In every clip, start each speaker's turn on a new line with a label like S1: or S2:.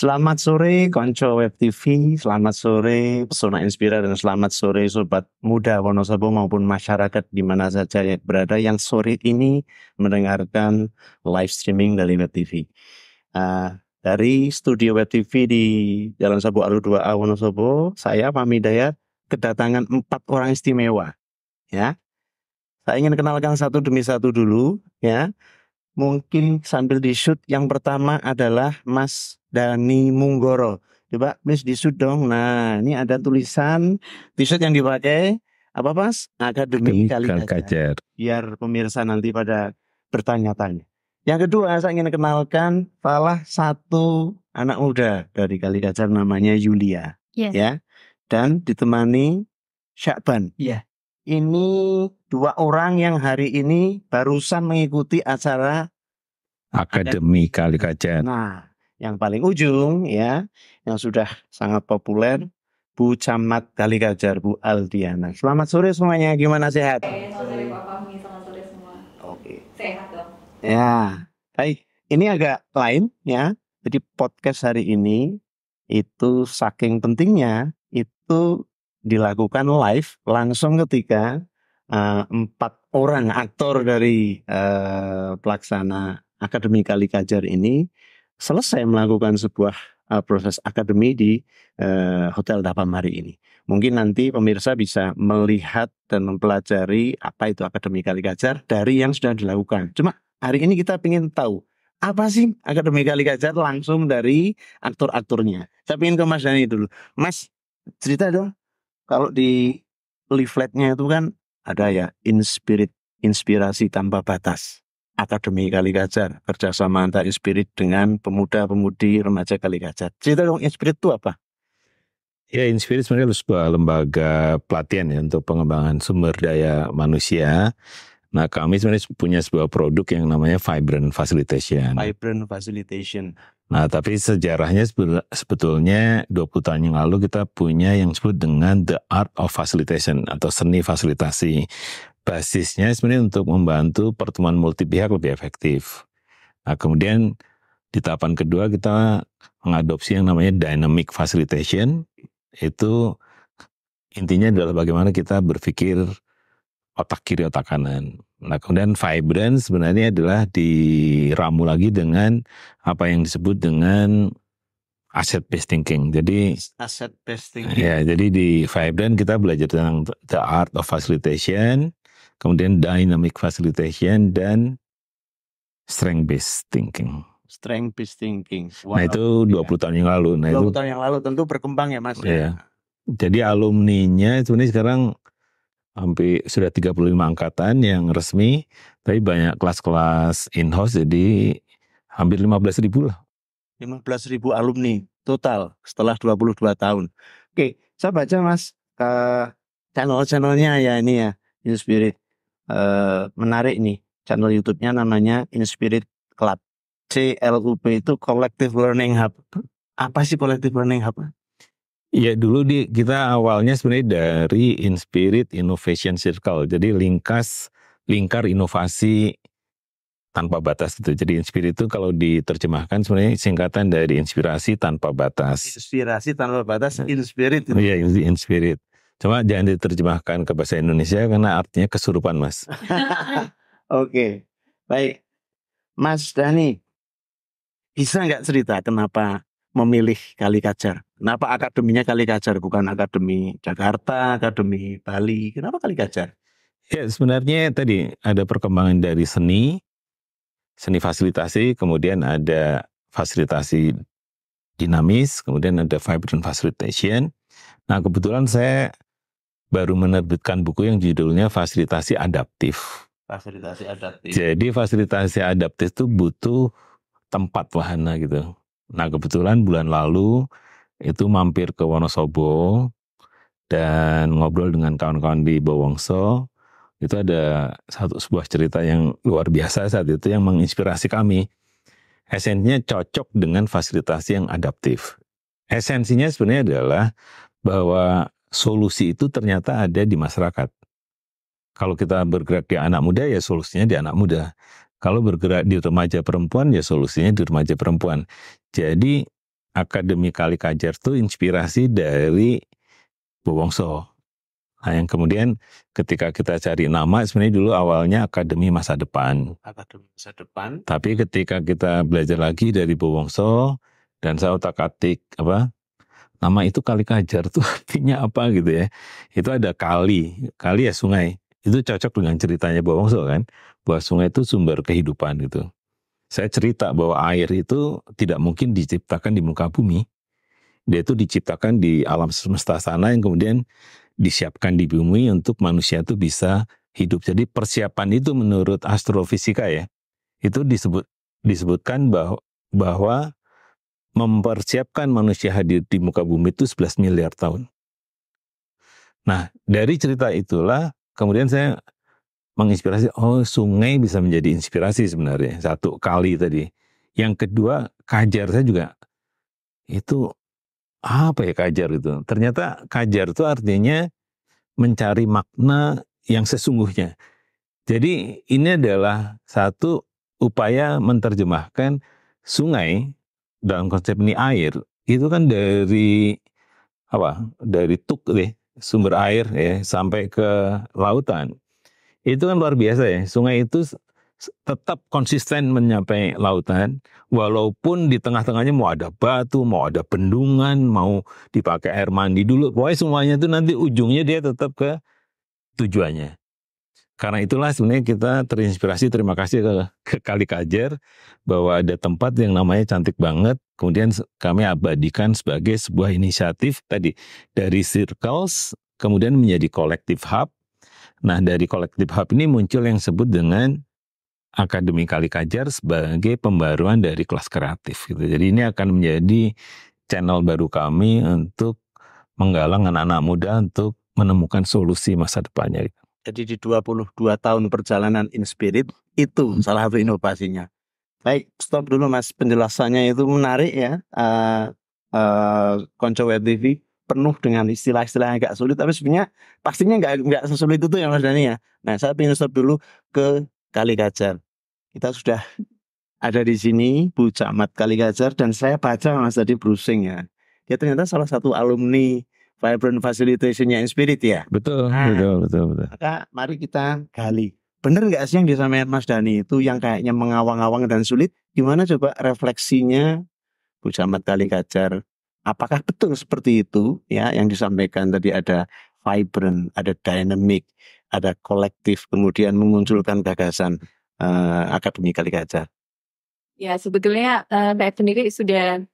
S1: Selamat sore Konco Web TV, selamat sore Pesona Inspira dan selamat sore Sobat Muda Wonosobo maupun masyarakat di mana saja yang berada yang sore ini mendengarkan live streaming dari Web TV. Uh, ah, dari studio Web TV di Jalan Sabu Alu 2A Wonosobo, saya Pami Dayat kedatangan empat orang istimewa. Ya, saya ingin kenalkan satu demi satu dulu. Ya, mungkin sambil di shoot yang pertama adalah Mas Dani Munggoro. Coba please di shoot dong. Nah, ini ada tulisan t-shirt yang dipakai apa Mas? Akademi Kali Kajar. Biar pemirsa nanti pada bertanya-tanya. Yang kedua saya ingin kenalkan salah satu anak muda dari Kali Kajar namanya Yulia. Yes. Ya. Dan ditemani Syakban. Iya ini dua orang yang hari ini barusan mengikuti acara
S2: Akademi Kali Kajen.
S1: Nah, yang paling ujung ya, yang sudah sangat populer, Bu Camat Kali Kajar, Bu Aldiana. Selamat sore semuanya, gimana sehat?
S3: Selamat sore selamat sore semua. Oke. Sehat dong.
S1: Ya, baik. Ini agak lain ya. Jadi podcast hari ini itu saking pentingnya itu dilakukan live langsung ketika uh, empat orang aktor dari uh, pelaksana Akademi Kali Kajar ini selesai melakukan sebuah uh, proses akademi di uh, Hotel Dapamari ini. Mungkin nanti pemirsa bisa melihat dan mempelajari apa itu Akademi Kali Kajar dari yang sudah dilakukan. Cuma hari ini kita ingin tahu apa sih Akademi Kali Kajar langsung dari aktor-aktornya. Saya ingin ke Mas Dani dulu. Mas, cerita dong kalau di leafletnya itu kan ada ya inspirit inspirasi tanpa batas Akademi Kali gajar kerjasama antar Inspirit dengan pemuda-pemudi remaja Kali gajar Cerita dong Inspirit itu apa?
S2: Ya Inspirit sebenarnya sebuah lembaga pelatihan ya untuk pengembangan sumber daya manusia. Nah kami sebenarnya punya sebuah produk yang namanya Vibrant Facilitation.
S1: Vibrant Facilitation.
S2: Nah, tapi sejarahnya sebetulnya 20 tahun yang lalu kita punya yang disebut dengan the art of facilitation atau seni fasilitasi. Basisnya sebenarnya untuk membantu pertemuan multi pihak lebih efektif. Nah, kemudian di tahapan kedua kita mengadopsi yang namanya dynamic facilitation. Itu intinya adalah bagaimana kita berpikir otak kiri otak kanan. Nah, kemudian vibrant sebenarnya adalah diramu lagi dengan apa yang disebut dengan asset based thinking. Jadi asset based thinking. Ya, jadi di vibrant kita belajar tentang the art of facilitation, kemudian dynamic facilitation dan strength based thinking.
S1: Strength based thinking. Nah, wow. Nah, itu
S2: 20 ya. tahun yang lalu. Nah, 20 itu, tahun
S1: yang lalu tentu berkembang ya, Mas. Ya? Iya. Ya.
S2: Jadi alumninya sebenarnya sekarang hampir sudah 35 angkatan yang resmi, tapi banyak kelas-kelas in-house jadi hampir 15 ribu lah.
S1: 15 ribu alumni total setelah 22 tahun. Oke, saya baca mas ke eh, channel-channelnya ya ini ya, Inspirit. E, menarik nih, channel YouTube-nya namanya Inspirit Club. CLUP itu Collective Learning Hub. Apa sih Collective Learning Hub?
S2: Ya dulu di kita awalnya sebenarnya dari Inspirit Innovation Circle. Jadi lingkas lingkar inovasi tanpa batas itu. Jadi Inspirit itu kalau diterjemahkan sebenarnya singkatan dari inspirasi tanpa batas.
S1: Inspirasi tanpa batas, iya. Inspirit.
S2: Iya, Inspirit. Cuma jangan diterjemahkan ke bahasa Indonesia karena artinya kesurupan, Mas.
S1: Oke. Baik. Mas Dani, bisa nggak cerita kenapa memilih Kali Kacar? Kenapa akademinya Kali Kajar bukan akademi Jakarta, akademi Bali? Kenapa Kali Kajar?
S2: Ya sebenarnya tadi ada perkembangan dari seni, seni fasilitasi, kemudian ada fasilitasi dinamis, kemudian ada vibrant facilitation. Nah kebetulan saya baru menerbitkan buku yang judulnya Fasilitasi Adaptif.
S1: Fasilitasi adaptif.
S2: Jadi fasilitasi adaptif itu butuh tempat wahana gitu. Nah kebetulan bulan lalu itu mampir ke Wonosobo dan ngobrol dengan kawan-kawan di Bowongso itu ada satu sebuah cerita yang luar biasa saat itu yang menginspirasi kami. Esensinya cocok dengan fasilitasi yang adaptif. Esensinya sebenarnya adalah bahwa solusi itu ternyata ada di masyarakat. Kalau kita bergerak di anak muda ya solusinya di anak muda. Kalau bergerak di remaja perempuan ya solusinya di remaja perempuan. Jadi Akademi Kali Kajar tuh inspirasi dari Bowongso. Nah, yang kemudian ketika kita cari nama sebenarnya dulu awalnya Akademi Masa Depan.
S1: Akademi Masa Depan.
S2: Tapi ketika kita belajar lagi dari Bowongso dan saya otak-atik apa? Nama itu Kali Kajar tuh artinya apa gitu ya. Itu ada kali, kali ya sungai. Itu cocok dengan ceritanya Bowongso kan, bahwa sungai itu sumber kehidupan gitu saya cerita bahwa air itu tidak mungkin diciptakan di muka bumi. Dia itu diciptakan di alam semesta sana yang kemudian disiapkan di bumi untuk manusia itu bisa hidup. Jadi persiapan itu menurut astrofisika ya, itu disebut disebutkan bahwa, bahwa mempersiapkan manusia hadir di muka bumi itu 11 miliar tahun. Nah, dari cerita itulah kemudian saya menginspirasi oh sungai bisa menjadi inspirasi sebenarnya satu kali tadi yang kedua kajar saya juga itu apa ya kajar itu ternyata kajar itu artinya mencari makna yang sesungguhnya jadi ini adalah satu upaya menerjemahkan sungai dalam konsep ini air itu kan dari apa dari tuk deh sumber air ya sampai ke lautan itu kan luar biasa ya. Sungai itu tetap konsisten menyapai lautan walaupun di tengah-tengahnya mau ada batu, mau ada bendungan, mau dipakai air mandi dulu. Pokoknya semuanya itu nanti ujungnya dia tetap ke tujuannya. Karena itulah sebenarnya kita terinspirasi terima kasih ke, ke Kali Kajer bahwa ada tempat yang namanya cantik banget. Kemudian kami abadikan sebagai sebuah inisiatif tadi dari circles kemudian menjadi collective hub Nah, dari kolektif hub ini muncul yang disebut dengan Akademi Kali Kajar sebagai pembaruan dari kelas kreatif. Gitu. Jadi ini akan menjadi channel baru kami untuk menggalang anak-anak muda untuk menemukan solusi masa depannya.
S1: Jadi di 22 tahun perjalanan Inspirit itu hmm. salah satu inovasinya. Baik, stop dulu Mas penjelasannya itu menarik ya. Uh, uh, Konco Web TV penuh dengan istilah-istilah yang agak sulit tapi sebenarnya pastinya nggak nggak sesulit itu ya Mas Dani ya. Nah saya ingin stop dulu ke Kali Gajar. Kita sudah ada di sini Bu Camat Kali Gajar dan saya baca Mas tadi browsing ya. Dia ternyata salah satu alumni Vibrant Facilitationnya Inspirit ya. Betul, nah, betul, betul, betul. Maka mari kita gali. Bener nggak sih yang disampaikan Mas Dani itu yang kayaknya mengawang-awang dan sulit? Gimana coba refleksinya Bu Camat Kali Kajar Apakah betul seperti itu ya yang disampaikan tadi ada vibrant, ada dynamic, ada kolektif, kemudian memunculkan gagasan uh, eh, akademi kali kaca.
S3: Ya sebetulnya uh, saya sendiri sudah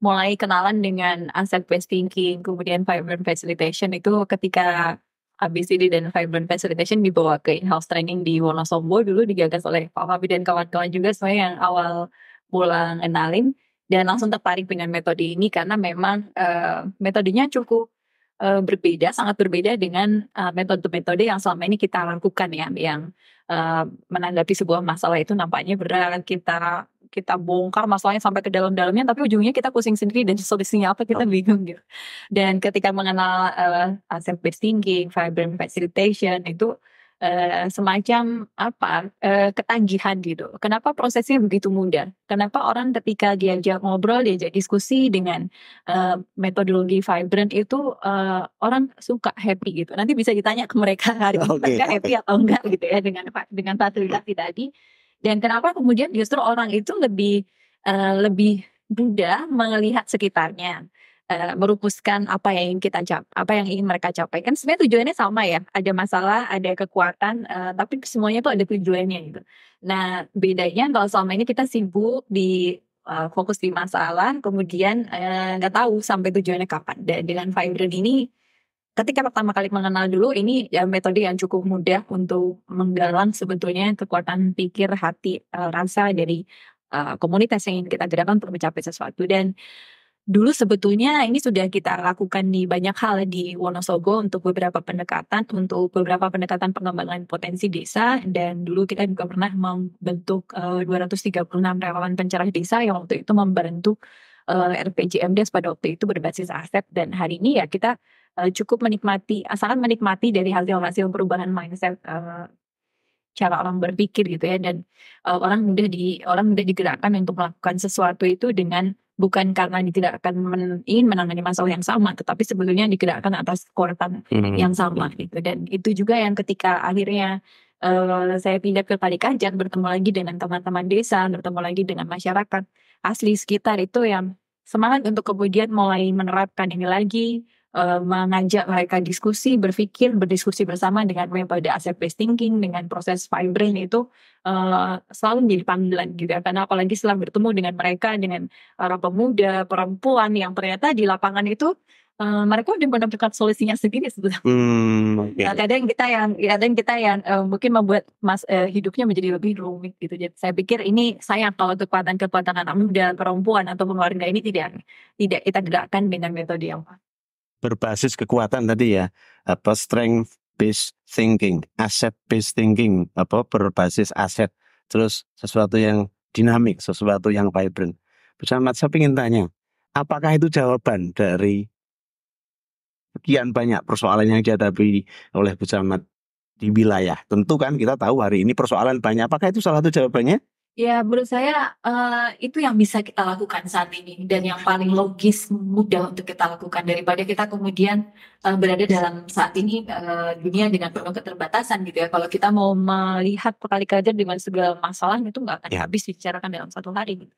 S3: mulai kenalan dengan asset based thinking, kemudian vibrant facilitation itu ketika ABCD dan Vibrant Facilitation dibawa ke in-house training di Wonosobo dulu digagas oleh Pak Fabi dan kawan-kawan juga saya yang awal pulang kenalin dan langsung tertarik dengan metode ini karena memang uh, metodenya cukup uh, berbeda, sangat berbeda dengan eh, metode-metode uh, yang selama ini kita lakukan ya, yang uh, menanggapi sebuah masalah itu nampaknya berat kita kita bongkar masalahnya sampai ke dalam-dalamnya, tapi ujungnya kita pusing sendiri dan solusinya apa kita bingung gitu. Dan ketika mengenal uh, self-based thinking, vibrant facilitation itu uh, semacam apa uh, eh, ketagihan gitu. Kenapa prosesnya begitu mudah? Kenapa orang ketika diajak ngobrol, diajak diskusi dengan uh, metodologi vibrant itu uh, orang suka happy gitu. Nanti bisa ditanya ke mereka hari ini okay. mereka happy atau enggak gitu ya dengan dengan fasilitasi tadi. Dan kenapa kemudian justru orang itu lebih uh, lebih mudah melihat sekitarnya merupuskan eh, merumuskan apa yang ingin kita cap apa yang ingin mereka capai kan sebenarnya tujuannya sama ya ada masalah ada kekuatan uh, tapi semuanya tuh ada tujuannya gitu nah bedanya kalau selama ini kita sibuk di uh, fokus di masalah kemudian nggak uh, tahu sampai tujuannya kapan dan dengan Vibrant ini ketika pertama kali mengenal dulu ini ya metode yang cukup mudah untuk menggalang sebetulnya kekuatan pikir hati uh, rasa dari uh, komunitas yang ingin kita gerakan untuk mencapai sesuatu dan dulu sebetulnya ini sudah kita lakukan di banyak hal di Wonosobo untuk beberapa pendekatan untuk beberapa pendekatan pengembangan potensi desa dan dulu kita juga pernah membentuk eh, uh, 236 relawan pencerah desa yang waktu itu membantu uh, eh, RPJMD pada waktu itu berbasis aset dan hari ini ya kita uh, cukup menikmati sangat menikmati dari hal hasil-hasil perubahan mindset uh, cara orang berpikir gitu ya dan uh, orang mudah di orang mudah digerakkan untuk melakukan sesuatu itu dengan bukan karena tidak men, ingin menangani masalah yang sama, tetapi sebetulnya digerakkan atas kekuatan hmm. yang sama gitu. Dan itu juga yang ketika akhirnya uh, saya pindah ke Palikajan, bertemu lagi dengan teman-teman desa, bertemu lagi dengan masyarakat asli sekitar itu yang semangat untuk kemudian mulai menerapkan ini lagi, Eh, mengajak mereka diskusi, berpikir, berdiskusi bersama dengan metode asset based thinking, dengan proses five brain itu uh, selalu menjadi panggilan gitu ya. Karena apalagi setelah bertemu dengan mereka, dengan para pemuda, perempuan yang ternyata di lapangan itu Uh, mereka udah menemukan solusinya sendiri sebetulnya.
S4: Hmm, okay. nah, kadang
S3: kita yang, ya, kadang kita yang uh, mungkin membuat mas uh, hidupnya menjadi lebih rumit gitu. Jadi saya pikir ini sayang kalau kekuatan kekuatan anak muda, perempuan atau keluarga ini tidak tidak kita gerakkan dengan metode yang
S1: berbasis kekuatan tadi ya apa strength based thinking, asset based thinking, apa berbasis aset, terus sesuatu yang dinamik, sesuatu yang vibrant. Bersama saya ingin tanya, apakah itu jawaban dari sekian banyak persoalan yang dihadapi oleh Bu di wilayah? Tentu kan kita tahu hari ini persoalan banyak. Apakah itu salah satu
S3: jawabannya? Ya, menurut saya uh, itu yang bisa kita lakukan saat ini dan yang paling logis mudah untuk kita lakukan daripada kita kemudian uh, berada dalam saat ini uh, dunia dengan penuh keterbatasan gitu ya. Kalau kita mau melihat perkali kali dengan segala masalah itu nggak akan ya. habis dibicarakan dalam satu hari. Gitu.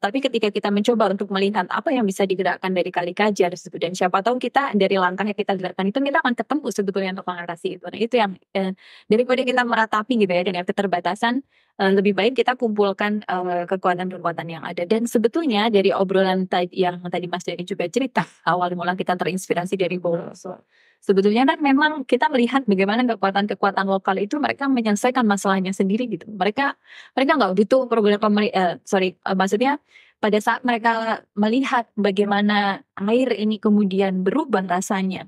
S3: Tapi ketika kita mencoba untuk melihat apa yang bisa digerakkan dari kali kajar dan siapa tahu kita dari langkah yang kita gerakkan itu kita akan ketemu sebetulnya untuk mengatasi itu. Nah itu yang eh, daripada kita meratapi gitu ya dengan keterbatasan eh, lebih baik kita kumpulkan kekuatan eh, kekuatan-kekuatan yang ada. Dan sebetulnya dari obrolan yang tadi Mas Denny juga cerita awal mula kita terinspirasi dari Boloso sebetulnya kan memang kita melihat bagaimana kekuatan-kekuatan lokal itu mereka menyelesaikan masalahnya sendiri gitu. Mereka mereka nggak butuh program pemerintah, eh, sorry, eh, maksudnya pada saat mereka melihat bagaimana air ini kemudian berubah rasanya,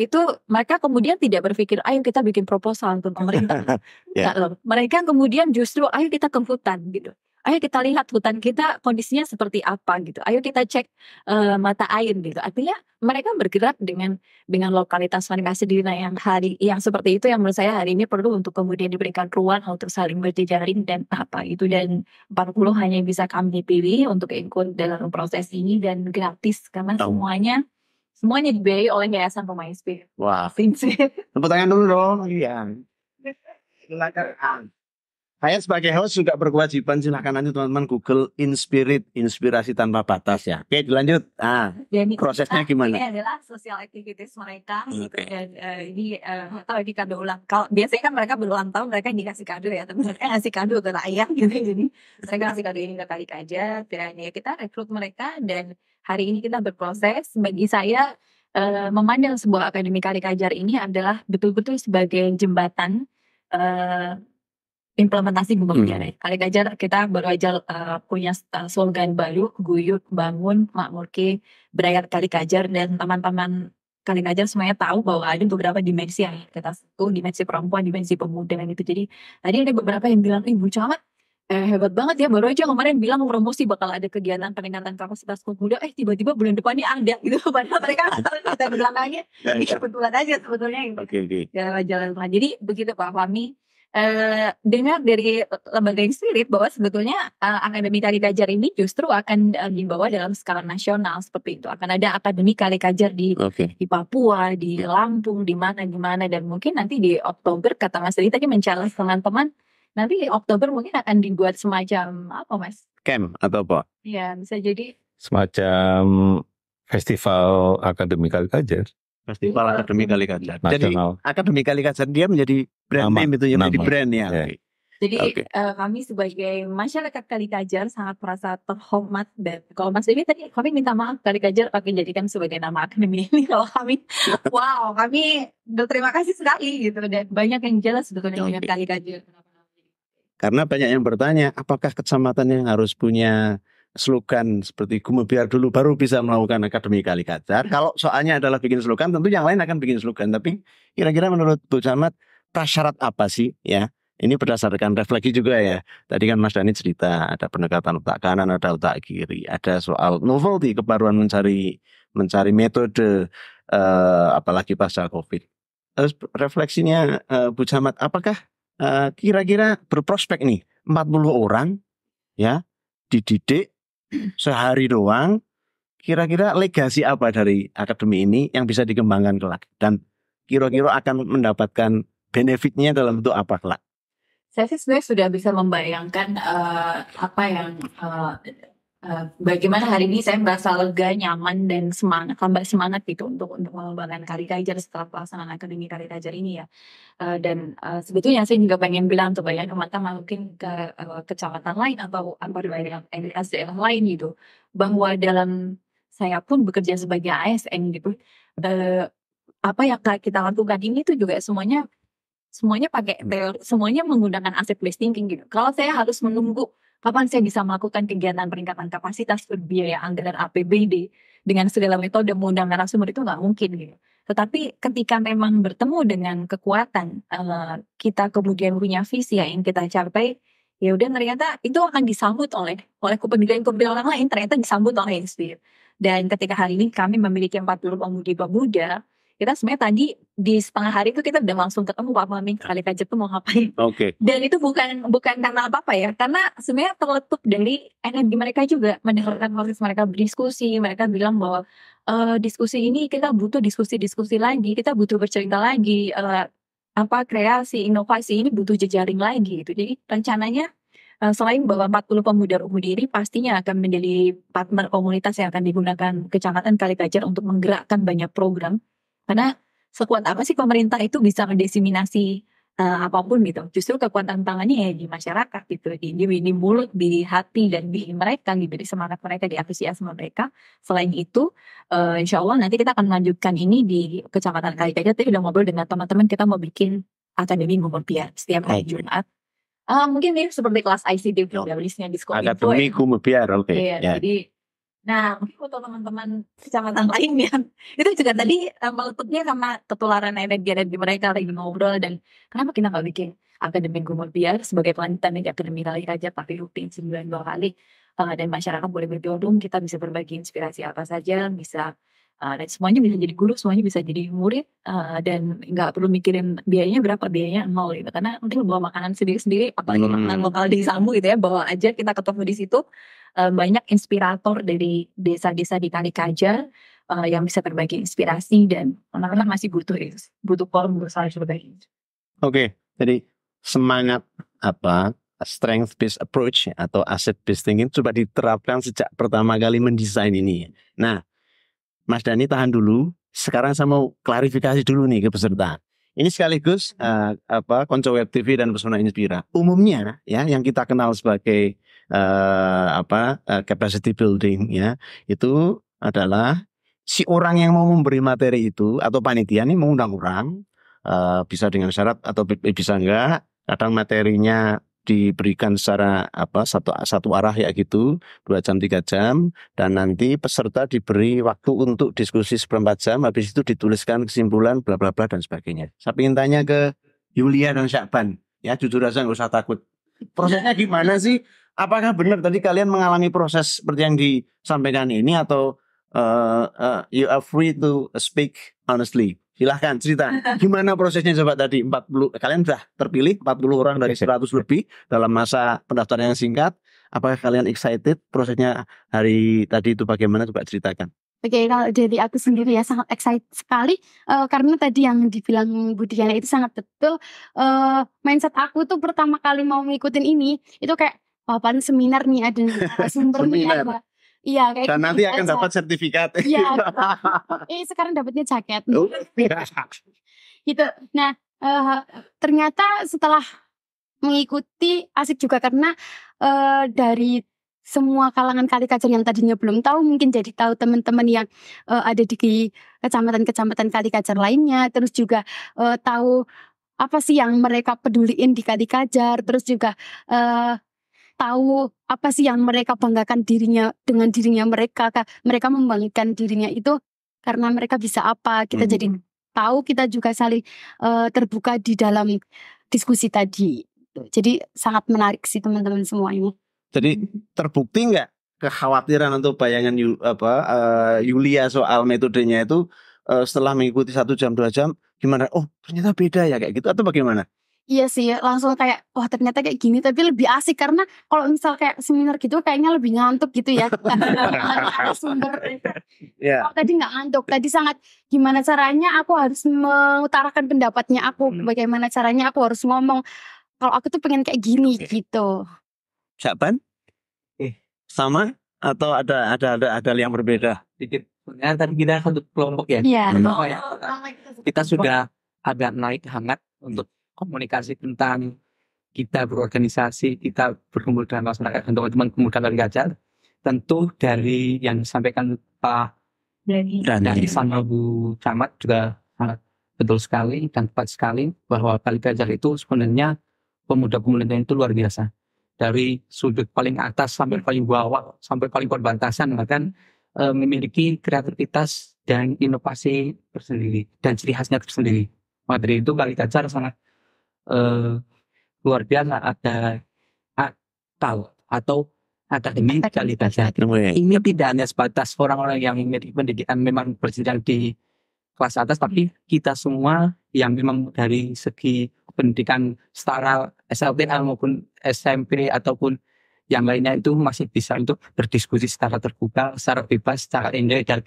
S3: itu mereka kemudian tidak berpikir ayo kita bikin proposal untuk pemerintah
S2: yeah. loh
S3: mereka kemudian justru ayo kita ke hutan gitu ayo kita lihat hutan kita kondisinya seperti apa gitu. Ayo kita cek uh, mata air gitu. Artinya mereka bergerak dengan dengan lokalitas mereka sendiri nah, yang hari yang seperti itu yang menurut saya hari ini perlu untuk kemudian diberikan ruang untuk saling berjejaring dan apa itu dan 40 hanya bisa kami pilih untuk ikut dalam proses ini dan gratis karena oh. semuanya semuanya dibiayai oleh Yayasan Pemain Spirit. Wah, Vincent.
S1: Pertanyaan dulu dong. Iya.
S5: Silakan.
S1: Saya sebagai host juga berkewajiban silahkan nanti teman-teman Google Inspirit Inspirasi Tanpa Batas ya. Oke dilanjut.
S3: Ah, Jadi, ya, prosesnya gimana? Ini adalah social activities mereka okay. gitu, dan uh, ini uh, eh, atau ini kado ulang Kalau Biasanya kan mereka berulang tahun mereka dikasih kado ya, tapi mereka ngasih kado ke rakyat gitu. Jadi saya ngasih kado ini ke kali aja. Dan ya kita rekrut mereka dan hari ini kita berproses. Bagi saya uh, memandang sebuah akademi kali kajar ini adalah betul-betul sebagai jembatan uh, implementasi Google Hmm. Kali aja kita baru aja uh, punya eh, slogan baru, guyut bangun, makmurki, berayat kali kajar dan teman-teman kali kajar semuanya tahu bahwa ada beberapa dimensi yang kita satu dimensi perempuan, dimensi pemuda dan itu. Jadi tadi ada beberapa yang bilang, ibu camat eh, hebat banget ya baru aja kemarin bilang promosi bakal ada kegiatan peningkatan kapasitas pemuda eh tiba-tiba bulan depannya ada gitu padahal mereka kita tahu kita iya, iya. Iya, kebetulan aja sebetulnya gitu. okay, okay. jalan-jalan jadi begitu Pak Fahmi Eh, dengar dari lembaga yang spirit bahwa sebetulnya uh, akademi kali kajar ini justru akan uh, dibawa dalam skala nasional seperti itu akan ada akademi kali kajar di okay. di Papua di Lampung di mana di mana dan mungkin nanti di Oktober kata Mas Rita tadi mencalon teman-teman nanti Oktober mungkin akan dibuat semacam apa Mas
S2: camp atau apa
S3: ya bisa jadi
S2: semacam
S1: festival akademi kali kajar Festival Akademi Kajar. Jadi Akademi Kali Kajar dia menjadi brand nama, name itu ya, menjadi brand ya. Iya.
S3: Jadi okay. uh, eh, kami sebagai masyarakat kali kajar sangat merasa terhormat dan kalau Mas Dewi tadi kami minta maaf kali Kajar kami jadikan sebagai nama akademi ini kalau kami wow kami berterima kasih sekali gitu dan banyak yang jelas sebetulnya okay. dengan kajar
S1: Karena banyak yang bertanya apakah kecamatan yang harus punya slogan seperti gue biar dulu baru bisa melakukan akademi kali kacar. Hmm. Kalau soalnya adalah bikin slogan, tentu yang lain akan bikin slogan. Tapi kira-kira menurut Bu Camat prasyarat apa sih ya? Ini berdasarkan refleksi juga ya. Tadi kan Mas Dani cerita ada pendekatan otak kanan, ada otak kiri, ada soal novelty kebaruan mencari mencari metode uh, apalagi pasca Covid. Terus refleksinya uh, Bu Camat, apakah eh, kira-kira uh, berprospek nih 40 orang ya dididik sehari doang kira-kira legasi apa dari akademi ini yang bisa dikembangkan kelak dan kira-kira akan mendapatkan benefitnya dalam bentuk apa kelak?
S3: Saya sih sebenarnya sudah bisa membayangkan uh, apa yang uh,
S4: Eh, bagaimana hari ini saya
S3: merasa lega, nyaman, dan semangat, tambah semangat gitu untuk untuk mengembangkan kari kajar setelah pelaksanaan akademi karir kajar ini ya. Uh, dan uh, sebetulnya saya juga pengen bilang tuh banyak teman-teman mungkin ke uh, kecamatan lain atau antar daerah lain gitu, bahwa dalam saya pun bekerja sebagai ASN gitu, uh, apa yang kita lakukan ini tuh juga semuanya semuanya pakai semuanya menggunakan asset based thinking gitu. Kalau saya harus menunggu kapan saya bisa melakukan kegiatan peningkatan kapasitas berbiaya anggaran APBD dengan segala metode mengundang narasumber itu nggak mungkin gitu. Tetapi ketika memang bertemu dengan kekuatan uh, kita kemudian punya visi ya, yang kita capai, ya udah ternyata itu akan disambut oleh oleh kepemimpinan kepemimpinan orang lain ternyata disambut oleh Inspir. Dan ketika hari ini kami memiliki 40 pemudi pemuda kita sebenarnya tadi di setengah hari itu kita udah langsung ketemu Pak Mamin kali kajet tuh mau ngapain. Oke. Okay. Dan itu bukan bukan karena apa apa ya, karena sebenarnya terletup dari energi mereka juga mendengarkan proses mereka berdiskusi, mereka bilang bahwa e, diskusi ini kita butuh diskusi-diskusi lagi, kita butuh bercerita lagi, e, apa kreasi inovasi ini butuh jejaring lagi gitu. Jadi rencananya eh, selain bahwa 40 pemuda umum diri pastinya akan menjadi partner komunitas yang akan digunakan kecamatan Kali Kajar untuk menggerakkan banyak program karena sekuat apa sih pemerintah itu bisa mendesiminasi uh, eh, apapun gitu. Justru kekuatan tangannya ya di masyarakat gitu, di, di, di mulut, di hati dan di mereka gitu, di semangat mereka, di antusiasme mereka. Selain itu, uh, insya Allah nanti kita akan melanjutkan ini di kecamatan Kalikaja. Tadi udah ngobrol dengan teman-teman kita mau bikin akademi biar setiap hari Jumat. Uh, mungkin mirip seperti kelas ICD, iya. privilege-nya di sekolah. ada ya. Gumulpian,
S1: oke. Okay. Iya, yeah. jadi
S3: Nah, mungkin untuk teman-teman kecamatan lain yang itu juga tadi uh, sama ketularan energi-energi mereka lagi ngobrol dan kenapa kita nggak bikin akademi gumul biar sebagai pelanjutan dari akademi kali aja tapi rutin sembilan dua kali uh, dan masyarakat boleh bergabung kita bisa berbagi inspirasi apa saja bisa uh, dan semuanya bisa jadi guru semuanya bisa jadi murid uh, dan nggak perlu mikirin biayanya berapa biayanya nol gitu karena nanti bawa makanan sendiri-sendiri apalagi makanan hmm. lokal di Sambu gitu ya bawa aja kita ketemu di situ uh, banyak inspirator dari desa-desa di Kalikaja uh, eh, yang bisa berbagi inspirasi dan anak-anak masih butuh butuh forum bersama seperti itu.
S1: Oke, jadi semangat apa strength based approach atau asset based thinking coba diterapkan sejak pertama kali mendesain ini. Nah, Mas Dani tahan dulu. Sekarang saya mau klarifikasi dulu nih ke peserta. Ini sekaligus uh, apa Konco Web TV dan Pesona Inspira. Umumnya ya yang kita kenal sebagai uh, apa uh, capacity building ya itu adalah si orang yang mau memberi materi itu atau panitia ini mengundang orang uh, eh, bisa dengan syarat atau bisa enggak kadang materinya diberikan secara apa satu satu arah ya gitu dua jam tiga jam dan nanti peserta diberi waktu untuk diskusi seperempat jam habis itu dituliskan kesimpulan bla bla bla dan sebagainya saya ingin tanya ke Yulia dan Syakban ya jujur aja nggak usah takut prosesnya gimana sih Apakah benar tadi kalian mengalami proses seperti yang disampaikan ini atau uh, uh, you are free to speak honestly? Silahkan cerita. Gimana prosesnya coba tadi? 40 kalian sudah terpilih 40 orang dari 100 lebih dalam masa pendaftaran yang singkat. Apakah kalian excited? Prosesnya hari tadi itu bagaimana coba ceritakan.
S4: Oke, okay, kalau jadi aku sendiri ya sangat excited sekali uh, karena tadi yang dibilang Budiana itu sangat betul. Uh, mindset aku tuh pertama kali mau ngikutin ini itu kayak papan seminar nih ada sumber nih ada. Iya kayak Dan gitu nanti kan akan dapat
S1: sertifikat. Iya.
S4: eh sekarang dapatnya jaket. Oh. gitu. Nah, uh, ternyata setelah mengikuti asik juga karena uh, dari semua kalangan kali kajar yang tadinya belum tahu mungkin jadi tahu teman-teman yang uh, ada di kecamatan-kecamatan kali kajar lainnya terus juga uh, tahu apa sih yang mereka peduliin di kali kajar terus juga uh, tahu apa sih yang mereka banggakan dirinya dengan dirinya mereka mereka membanggakan dirinya itu karena mereka bisa apa kita hmm. jadi mm-hmm. tahu kita juga saling uh, terbuka di dalam diskusi tadi jadi sangat menarik sih teman-teman semua ini
S1: jadi mm-hmm. terbukti nggak kekhawatiran atau bayangan Yul, apa uh, Yulia soal metodenya itu uh, setelah mengikuti satu jam dua jam gimana oh ternyata beda ya kayak gitu atau bagaimana
S4: Iya sih, langsung kayak wah ternyata kayak gini tapi lebih asik karena kalau misal kayak seminar gitu kayaknya lebih ngantuk gitu ya. Sumber. Yeah. Oh, tadi nggak ngantuk, tadi sangat gimana caranya aku harus mengutarakan pendapatnya aku, hmm. bagaimana caranya aku harus ngomong kalau aku tuh pengen kayak gini gitu.
S1: Syaban? Eh, sama atau ada ada ada ada yang berbeda? Sedikit. Nah, tadi kita untuk kelompok ya. Iya. Hmm. Oh, ya.
S5: Kita sudah agak naik hangat untuk komunikasi tentang kita berorganisasi, kita berkumpul dengan masyarakat dan teman-teman kemudian kajar, tentu dari yang disampaikan Pak dan dari sama Bu Camat juga sangat betul sekali dan tepat sekali bahwa Kali Kajar itu sebenarnya pemuda-pemuda itu luar biasa. Dari sudut paling atas sampai paling bawah, sampai paling perbatasan, bahkan e, memiliki kreativitas dan inovasi tersendiri dan ciri khasnya tersendiri. Materi itu Kali Kajar sangat uh, luar biasa ada akal atau akademi kualitasnya. Ini tidak hanya sebatas orang-orang yang pendidikan memang berjalan di kelas atas, tapi kita semua yang memang dari segi pendidikan setara SLTA maupun SMP ataupun yang lainnya itu masih bisa untuk berdiskusi secara terbuka, secara bebas, secara enjoy dan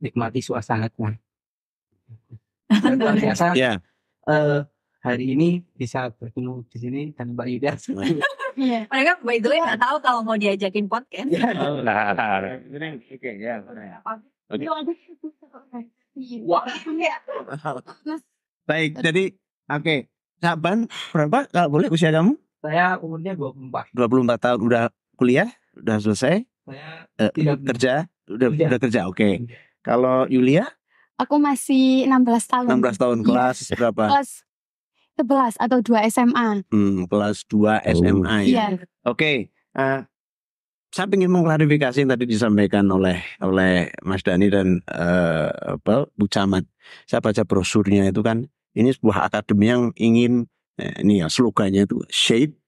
S5: nikmati suasana. Luar Yeah. Ya. Uh, hari ini bisa bertemu di sini dan Mbak Ida.
S3: Iya. Mereka by the way iya. nggak tahu kalau mau diajakin podcast.
S1: nah, oke ya. Baik, jadi oke. Okay. Saban berapa kalau boleh usia kamu? Saya
S5: umurnya 24.
S1: 24 tahun udah kuliah, udah selesai. Saya uh, tidak kerja, udah udah kerja. Oke. Okay. Kalau Yulia?
S4: Aku masih 16 tahun. 16
S1: tahun kelas berapa?
S4: Kelas 11 atau 2 SMA.
S1: Hmm, kelas 2 SMA oh. ya. Iya. Oke, okay. uh, eh, saya ingin mengklarifikasi yang tadi disampaikan oleh oleh Mas Dani dan uh, apa Bu Camat. Saya baca brosurnya itu kan ini sebuah akademi yang ingin eh, ini ya slogannya itu shape,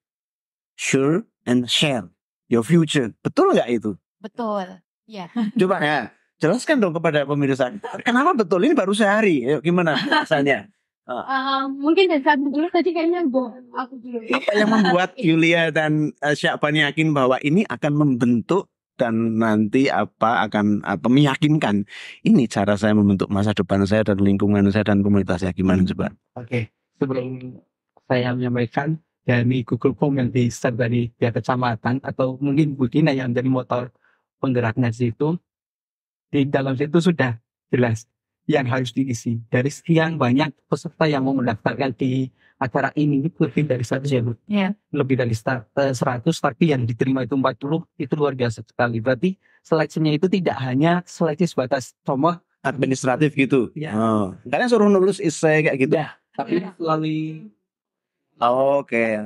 S1: sure and share your future. Betul nggak itu?
S4: Betul. Ya. Yeah. Coba ya
S1: jelaskan dong kepada pemirsa. Kenapa betul ini baru sehari? Yuk, gimana rasanya? Ah.
S4: Ehm, mungkin dari saat dulu tadi kayaknya gue aku dulu. Apa yang membuat iya.
S1: Yulia dan uh, eh, Syakban yakin bahwa ini akan membentuk dan nanti apa akan apa meyakinkan ini cara saya membentuk masa depan saya dan lingkungan saya dan komunitas saya gimana coba? Oke, okay.
S5: sebelum saya menyampaikan dari Google Form yang di start dari pihak kecamatan atau mungkin Budina yang dari motor penggeraknya di situ di dalam situ sudah jelas yang harus diisi dari sekian banyak peserta yang mau mendaftarkan di acara ini itu lebih dari seratus ya Bu. Yeah. Lebih dari 100 eh, tapi yang diterima itu 40 itu luar biasa sekali. Berarti seleksinya itu tidak hanya seleksi sebatas
S1: cuma administratif gitu. Ya. Yeah. Oh. Kalian suruh nulis essay kayak gitu. Iya. yeah. tapi iya. melalui oh, Oke, okay.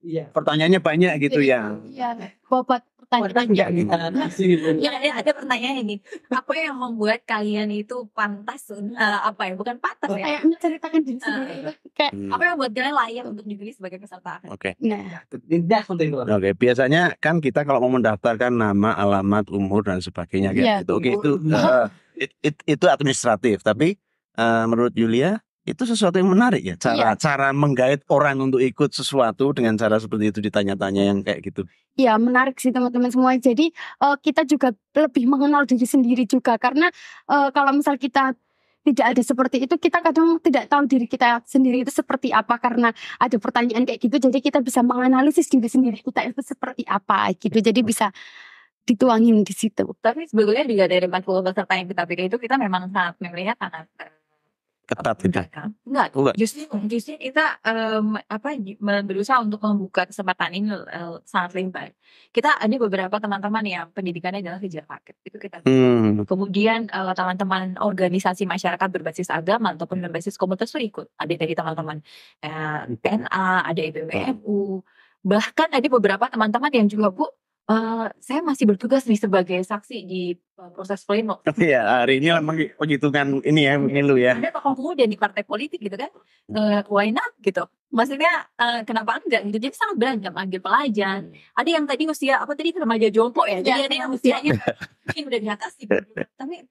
S1: Iya. Pertanyaannya banyak gitu
S3: ya. Iya. iya.
S4: Bapak pertanyaan gitu. Iya,
S3: ya, ada pertanyaan ini. Apa yang membuat kalian itu pantas uh, apa ya? Bukan pantas ya. Eh, kayak menceritakan diri sendiri. kayak apa yang membuat kalian layak untuk dipilih sebagai peserta? Oke. Okay. Nah, ya,
S1: Oke, biasanya kan kita kalau mau mendaftarkan nama, alamat, umur dan sebagainya gitu. Ya. gitu. Oke, itu uh, it, it, itu administratif, tapi uh, menurut Julia itu sesuatu yang menarik ya cara ya. cara menggait orang untuk ikut sesuatu dengan cara seperti itu ditanya-tanya yang kayak gitu.
S4: Iya menarik sih teman-teman semua. Jadi uh, kita juga lebih mengenal diri sendiri juga karena uh, kalau misal kita tidak ada seperti itu kita kadang tidak tahu diri kita sendiri itu seperti apa karena ada pertanyaan kayak gitu jadi kita bisa menganalisis diri sendiri kita itu seperti apa gitu jadi bisa dituangin di situ.
S3: Tapi sebetulnya juga dari 40 peserta yang kita pilih itu kita memang sangat melihat sangat eh, ketat gitu. Ya? Enggak, enggak. enggak. Justru justru kita um, apa berusaha untuk membuka kesempatan ini uh, sangat lebar. Kita ada beberapa teman-teman yang pendidikannya adalah kejar paket itu kita.
S1: Hmm.
S3: Kemudian teman eh, teman-teman organisasi masyarakat berbasis agama ataupun berbasis komunitas itu ikut. Ada dari teman-teman uh, eh, PNA, ada IBMU, e bahkan ada beberapa teman-teman yang juga bu Uh, saya masih bertugas nih sebagai saksi di eh, proses pleno.
S1: Iya, hari ini memang penghitungan ini ya, lu ya. Ada
S3: tokoh pemuda di partai politik gitu kan, uh, why not gitu. Maksudnya uh, kenapa enggak gitu, jadi sangat beragam, ada pelajar, ada yang tadi usia, apa tadi remaja jompo ya, jadi ya, ada yang usianya mungkin udah di atas gitu. Tapi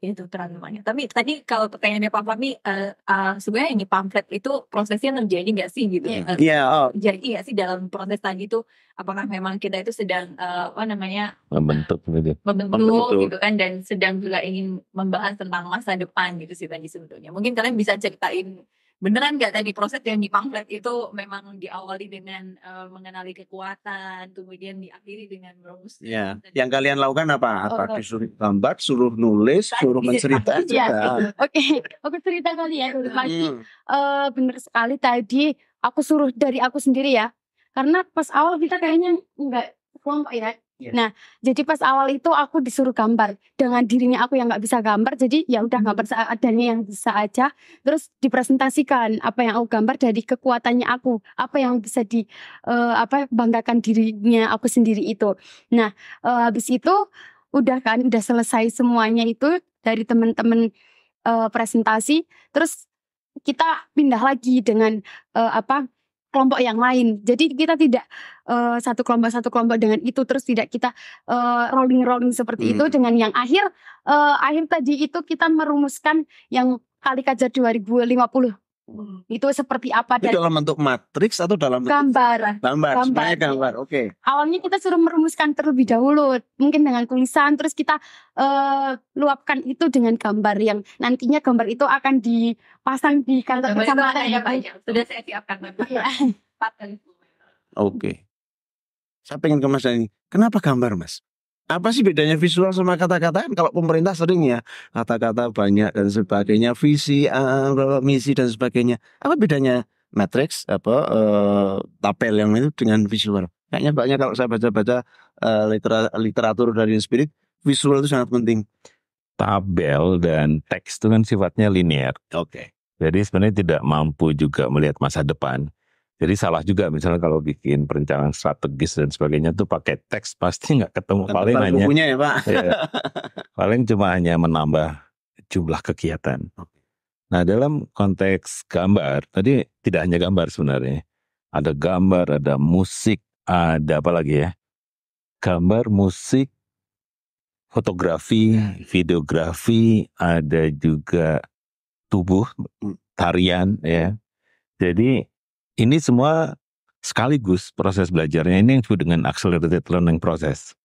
S3: itu traumanya. Tapi tadi kalau pertanyaannya Pak Fami, uh, eh, uh, eh, sebenarnya ini pamflet itu prosesnya terjadi nggak sih gitu? Yeah. Iya. yeah, oh. Jadi nggak sih dalam proses tadi itu apakah memang kita itu sedang uh, apa namanya
S2: membentuk gitu, membentuk, membentuk gitu kan
S3: dan sedang juga ingin membahas tentang masa depan gitu sih tadi sebetulnya. Mungkin kalian bisa ceritain beneran nggak tadi proses yang di pamflet itu memang diawali dengan uh, mengenali kekuatan kemudian diakhiri dengan rumus.
S1: ya yang kalian lakukan apa oh, apa oh, disuruh gambar suruh nulis tadi, suruh iya. mencerita ya,
S4: oke aku cerita kali ya dulu pagi hmm. uh, bener sekali tadi aku suruh dari aku sendiri ya karena pas awal kita kayaknya nggak kelompok ya Yeah. Nah, jadi pas awal itu aku disuruh gambar dengan dirinya aku yang nggak bisa gambar, jadi ya udah hmm. gambar adanya yang bisa aja. Terus dipresentasikan apa yang aku gambar dari kekuatannya aku, apa yang bisa di uh, apa banggakan dirinya aku sendiri itu. Nah, uh, habis itu udah kan udah selesai semuanya itu dari teman-teman uh, presentasi, terus kita pindah lagi dengan uh, apa kelompok yang lain. Jadi kita tidak uh, satu kelompok satu kelompok dengan itu terus tidak kita uh, eh, rolling rolling seperti hmm. itu dengan yang akhir uh, akhir tadi itu kita merumuskan yang kali kajar 2050 Hmm. Itu seperti apa? Itu dalam bentuk
S1: matriks atau dalam gambar? Bentuk... Gambar, gambar. Semuanya gambar. Oke. Okay.
S4: Awalnya kita suruh merumuskan terlebih dahulu, mungkin dengan tulisan, terus kita uh, luapkan itu dengan gambar yang nantinya gambar itu akan dipasang di kantor bersama. banyak.
S3: Sudah saya siapkan iya.
S1: Oke. Okay. Saya pengen ke Mas Dani. Kenapa gambar, Mas? apa sih bedanya visual sama kata-kata kan kalau pemerintah sering ya kata-kata banyak dan sebagainya visi uh, misi dan sebagainya apa bedanya matrix apa uh, tabel yang itu dengan visual kayaknya banyak kalau saya baca-baca uh, litera, literatur dari spirit visual itu sangat penting
S2: tabel dan teks itu kan sifatnya linear oke okay. jadi sebenarnya tidak mampu juga melihat masa depan jadi salah juga misalnya kalau bikin perencanaan strategis dan sebagainya tuh pakai teks pasti nggak ketemu Tentu paling hanya ya pak. ya, paling cuma hanya menambah jumlah kegiatan. Nah dalam konteks gambar tadi tidak hanya gambar sebenarnya, ada gambar, ada musik, ada apa lagi ya? Gambar, musik, fotografi, iya. videografi, ada juga tubuh, hmm. tarian ya. Jadi ini semua sekaligus proses belajarnya ini yang disebut dengan accelerated learning proses.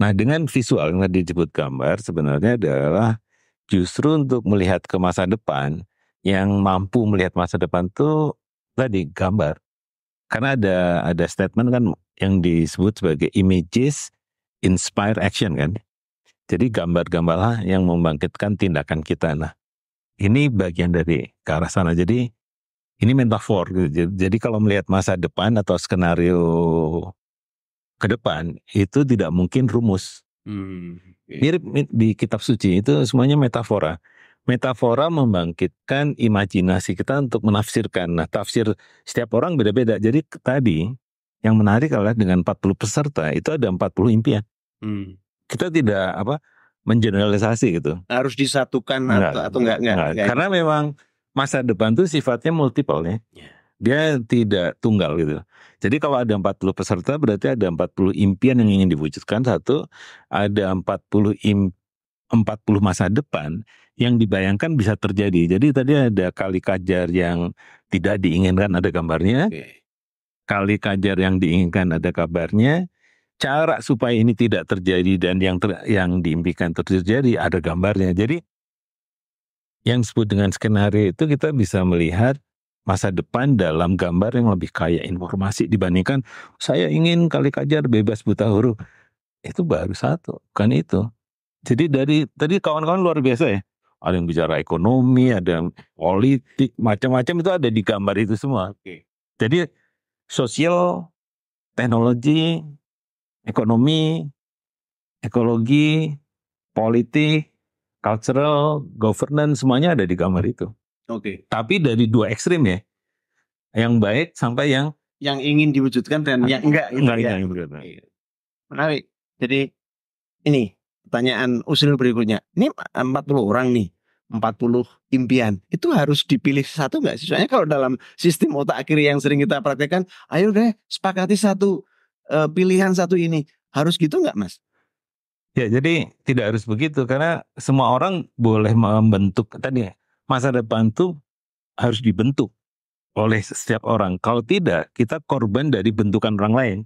S2: Nah, dengan visual yang tadi disebut gambar sebenarnya adalah justru untuk melihat ke masa depan yang mampu melihat masa depan tuh tadi gambar. Karena ada ada statement kan yang disebut sebagai images inspire action kan. Jadi gambar-gambarlah yang membangkitkan tindakan kita. Nah, ini bagian dari ke arah sana. Jadi ini metafor gitu. Jadi kalau melihat masa depan atau skenario ke depan itu tidak mungkin rumus. Hmm. Mirip di kitab suci itu semuanya metafora. Metafora membangkitkan imajinasi kita untuk menafsirkan. Nah, tafsir setiap orang beda-beda. Jadi tadi yang menarik adalah dengan 40 peserta itu ada 40 impian. Hmm. Kita tidak apa menjeneralisasi gitu.
S1: Harus disatukan enggak, atau atau enggak enggak, enggak. enggak.
S2: Karena memang masa depan tuh sifatnya multiple ya. ya. Dia tidak tunggal gitu. Jadi kalau ada 40 peserta berarti ada 40 impian yang ingin diwujudkan. Satu, ada 40 im, 40 masa depan yang dibayangkan bisa terjadi. Jadi tadi ada kali kajar yang tidak diinginkan ada gambarnya. Kali kajar yang diinginkan ada kabarnya. Cara supaya ini tidak terjadi dan yang ter, yang diimpikan terjadi ada gambarnya. Jadi yang disebut dengan skenario itu kita bisa melihat masa depan dalam gambar yang lebih kaya informasi dibandingkan saya ingin kali kajar bebas buta huruf itu baru satu bukan itu jadi dari tadi kawan-kawan luar biasa ya ada yang bicara ekonomi ada yang politik macam-macam itu ada di gambar itu semua Oke. jadi sosial teknologi ekonomi ekologi politik cultural, governance semuanya ada di gambar itu. Oke. Okay. Tapi dari dua ekstrim
S1: ya, yang baik sampai yang yang ingin diwujudkan dan yang enggak gitu enggak, ya. enggak, iya. Menarik. Jadi ini pertanyaan usul berikutnya. Ini 40 orang nih, 40 impian. Itu harus dipilih satu enggak? Soalnya kalau dalam sistem otak kiri yang sering kita praktekkan, ayo deh sepakati satu eh, pilihan satu ini. Harus gitu enggak, Mas?
S2: Ya, jadi tidak harus begitu karena semua orang boleh membentuk tadi ya, masa depan itu harus dibentuk oleh setiap orang. Kalau tidak, kita korban dari bentukan orang lain.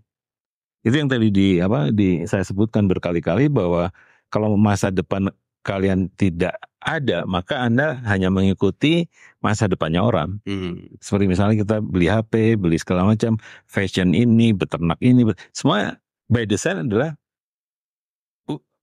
S2: Itu yang tadi di apa di saya sebutkan berkali-kali bahwa kalau masa depan kalian tidak ada, maka Anda hanya mengikuti masa depannya orang. Hmm. Seperti misalnya kita beli HP, beli segala macam, fashion ini, beternak ini, semua by design adalah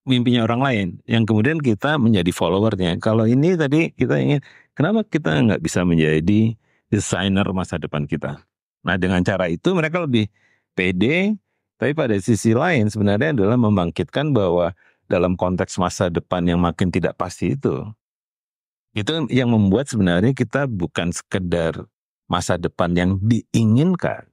S2: mimpinya orang lain yang kemudian kita menjadi followernya. Kalau ini tadi kita ingin kenapa kita nggak bisa menjadi desainer masa depan kita? Nah dengan cara itu mereka lebih pede, tapi pada sisi lain sebenarnya adalah membangkitkan bahwa dalam konteks masa depan yang makin tidak pasti itu, itu yang membuat sebenarnya kita bukan sekedar masa depan yang diinginkan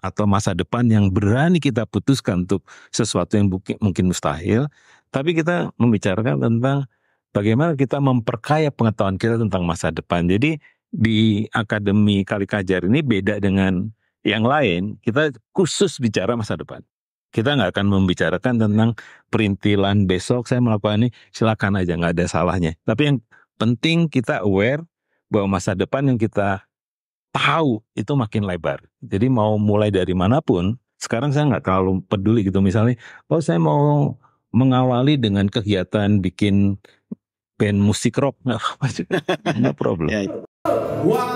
S2: atau masa depan yang berani kita putuskan untuk sesuatu yang mungkin mustahil, tapi kita membicarakan tentang bagaimana kita memperkaya pengetahuan kita tentang masa depan. Jadi di Akademi Kali Kajar ini beda dengan yang lain, kita khusus bicara masa depan. Kita nggak akan membicarakan tentang perintilan besok saya melakukan ini, silakan aja nggak ada salahnya. Tapi yang penting kita aware bahwa masa depan yang kita tahu itu makin lebar. Jadi mau mulai dari manapun, sekarang saya nggak terlalu peduli gitu misalnya, oh saya mau mengawali dengan kegiatan bikin band musik rock nggak apa-apa, no problem. Ya, ya. Wow.